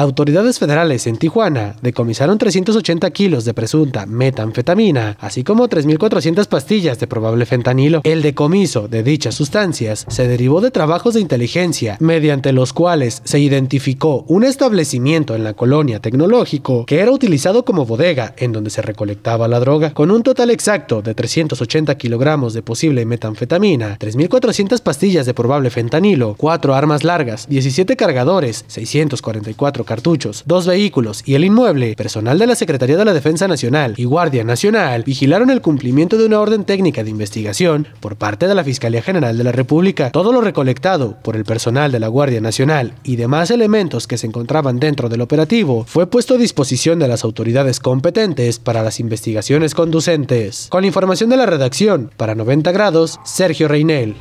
Autoridades federales en Tijuana decomisaron 380 kilos de presunta metanfetamina, así como 3.400 pastillas de probable fentanilo. El decomiso de dichas sustancias se derivó de trabajos de inteligencia, mediante los cuales se identificó un establecimiento en la colonia tecnológico que era utilizado como bodega en donde se recolectaba la droga, con un total exacto de 380 kilogramos de posible metanfetamina, 3.400 pastillas de probable fentanilo, 4 armas largas, 17 cargadores, 644 cartuchos, dos vehículos y el inmueble, personal de la Secretaría de la Defensa Nacional y Guardia Nacional vigilaron el cumplimiento de una orden técnica de investigación por parte de la Fiscalía General de la República. Todo lo recolectado por el personal de la Guardia Nacional y demás elementos que se encontraban dentro del operativo fue puesto a disposición de las autoridades competentes para las investigaciones conducentes. Con información de la redacción, para 90 grados, Sergio Reinel.